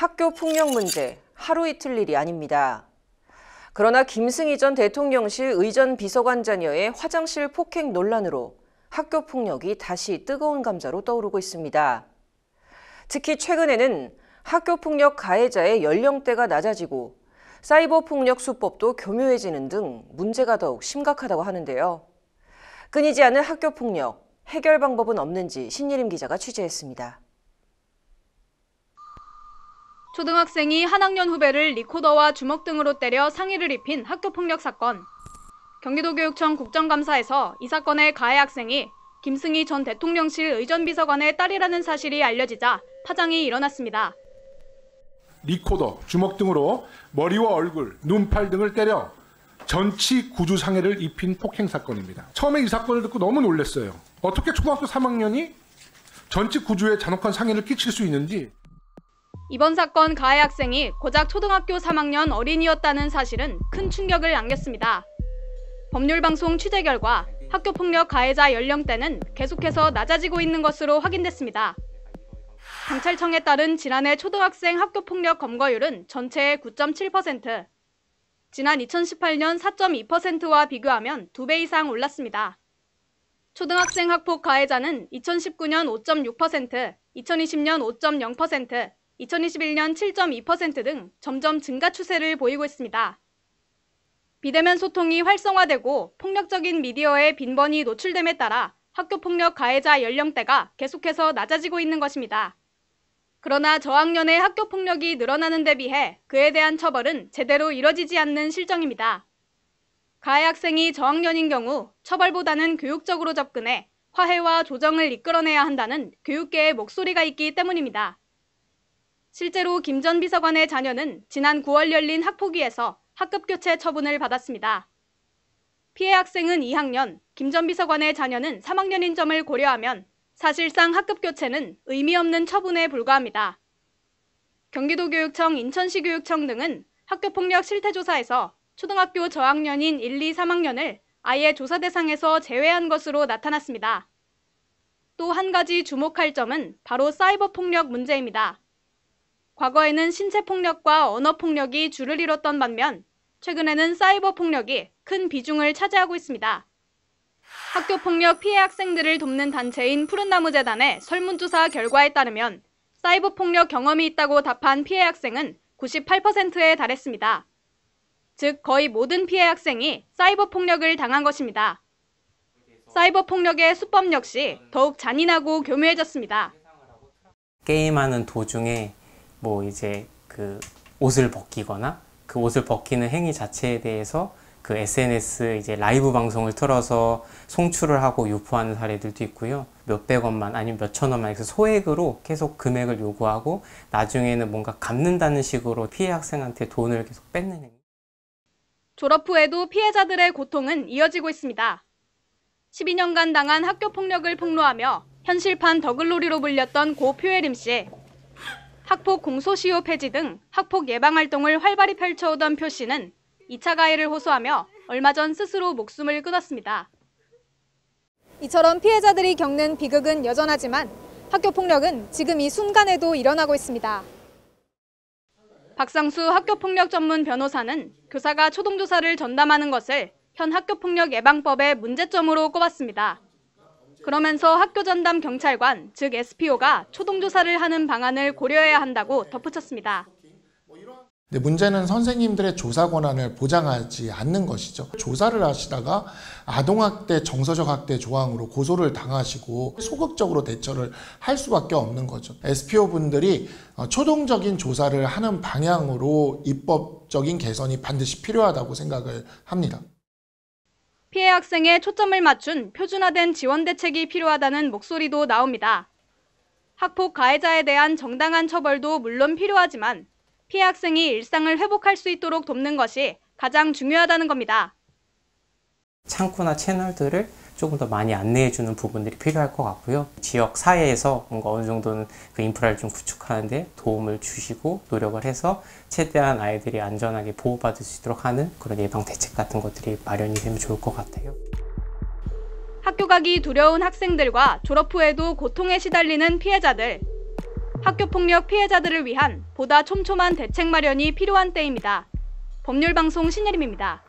학교 폭력 문제 하루 이틀 일이 아닙니다. 그러나 김승희 전 대통령실 의전 비서관 자녀의 화장실 폭행 논란으로 학교 폭력이 다시 뜨거운 감자로 떠오르고 있습니다. 특히 최근에는 학교 폭력 가해자의 연령대가 낮아지고 사이버 폭력 수법도 교묘해지는 등 문제가 더욱 심각하다고 하는데요. 끊이지 않은 학교 폭력 해결 방법은 없는지 신예림 기자가 취재했습니다. 초등학생이 한 학년 후배를 리코더와 주먹 등으로 때려 상의를 입힌 학교폭력 사건. 경기도교육청 국정감사에서 이 사건의 가해 학생이 김승희 전 대통령실 의전비서관의 딸이라는 사실이 알려지자 파장이 일어났습니다. 리코더, 주먹 등으로 머리와 얼굴, 눈팔 등을 때려 전치 구주 상해를 입힌 폭행 사건입니다. 처음에 이 사건을 듣고 너무 놀랐어요. 어떻게 초등학교 3학년이 전치 구주에 잔혹한 상해를 끼칠 수 있는지 이번 사건 가해 학생이 고작 초등학교 3학년 어린이였다는 사실은 큰 충격을 안겼습니다. 법률방송 취재 결과 학교폭력 가해자 연령대는 계속해서 낮아지고 있는 것으로 확인됐습니다. 경찰청에 따른 지난해 초등학생 학교폭력 검거율은 전체의 9.7%, 지난 2018년 4.2%와 비교하면 2배 이상 올랐습니다. 초등학생 학폭 가해자는 2019년 5.6%, 2020년 5.0%, 2021년 7.2%등 점점 증가 추세를 보이고 있습니다. 비대면 소통이 활성화되고 폭력적인 미디어에 빈번히 노출됨에 따라 학교 폭력 가해자 연령대가 계속해서 낮아지고 있는 것입니다. 그러나 저학년의 학교 폭력이 늘어나는 데 비해 그에 대한 처벌은 제대로 이뤄지지 않는 실정입니다. 가해 학생이 저학년인 경우 처벌보다는 교육적으로 접근해 화해와 조정을 이끌어내야 한다는 교육계의 목소리가 있기 때문입니다. 실제로 김 전 비서관의 자녀는 지난 9월 열린 학폭위에서 학급 교체 처분을 받았습니다. 피해 학생은 2학년, 김 전 비서관의 자녀는 3학년인 점을 고려하면 사실상 학급 교체는 의미 없는 처분에 불과합니다. 경기도교육청, 인천시교육청 등은 학교폭력 실태조사에서 초등학교 저학년인 1, 2, 3학년을 아예 조사 대상에서 제외한 것으로 나타났습니다. 또 한 가지 주목할 점은 바로 사이버 폭력 문제입니다. 과거에는 신체 폭력과 언어 폭력이 주를 이뤘던 반면 최근에는 사이버 폭력이 큰 비중을 차지하고 있습니다. 학교 폭력 피해 학생들을 돕는 단체인 푸른나무재단의 설문조사 결과에 따르면 사이버 폭력 경험이 있다고 답한 피해 학생은 98%에 달했습니다. 즉, 거의 모든 피해 학생이 사이버 폭력을 당한 것입니다. 사이버 폭력의 수법 역시 더욱 잔인하고 교묘해졌습니다. 게임하는 도중에 뭐 이제 그 옷을 벗기거나 그 옷을 벗기는 행위 자체에 대해서 그 SNS 이제 라이브 방송을 틀어서 송출을 하고 유포하는 사례들도 있고요. 몇백 원만 아니면 몇 천 원만 해서 소액으로 계속 금액을 요구하고 나중에는 뭔가 갚는다는 식으로 피해 학생한테 돈을 계속 뺏는 행위. 졸업 후에도 피해자들의 고통은 이어지고 있습니다. 12년간 당한 학교 폭력을 폭로하며 현실판 더글로리로 불렸던 고 표혜림 씨. 학폭 공소시효 폐지 등 학폭 예방 활동을 활발히 펼쳐오던 표 씨는 2차 가해를 호소하며 얼마 전 스스로 목숨을 끊었습니다. 이처럼 피해자들이 겪는 비극은 여전하지만 학교 폭력은 지금 이 순간에도 일어나고 있습니다. 박상수 학교폭력 전문 변호사는 교사가 초동조사를 전담하는 것을 현 학교폭력 예방법의 문제점으로 꼽았습니다. 그러면서 학교 전담 경찰관, 즉 SPO가 초동조사를 하는 방안을 고려해야 한다고 덧붙였습니다. 근데 문제는 선생님들의 조사 권한을 보장하지 않는 것이죠. 조사를 하시다가 아동학대, 정서적 학대 조항으로 고소를 당하시고 소극적으로 대처를 할 수밖에 없는 거죠. SPO 분들이 어, 초동적인 조사를 하는 방향으로 입법적인 개선이 반드시 필요하다고 생각을 합니다. 피해 학생에 초점을 맞춘 표준화된 지원 대책이 필요하다는 목소리도 나옵니다. 학폭 가해자에 대한 정당한 처벌도 물론 필요하지만 피해 학생이 일상을 회복할 수 있도록 돕는 것이 가장 중요하다는 겁니다. 창구나 채널들을 조금 더 많이 안내해주는 부분들이 필요할 것 같고요. 지역 사회에서 뭔가 어느 정도는 그 인프라를 좀 구축하는데 도움을 주시고 노력을 해서 최대한 아이들이 안전하게 보호받을 수 있도록 하는 그런 예방 대책 같은 것들이 마련이 되면 좋을 것 같아요. 학교 가기 두려운 학생들과 졸업 후에도 고통에 시달리는 피해자들. 학교 폭력 피해자들을 위한 보다 촘촘한 대책 마련이 필요한 때입니다. 법률방송 신예림입니다.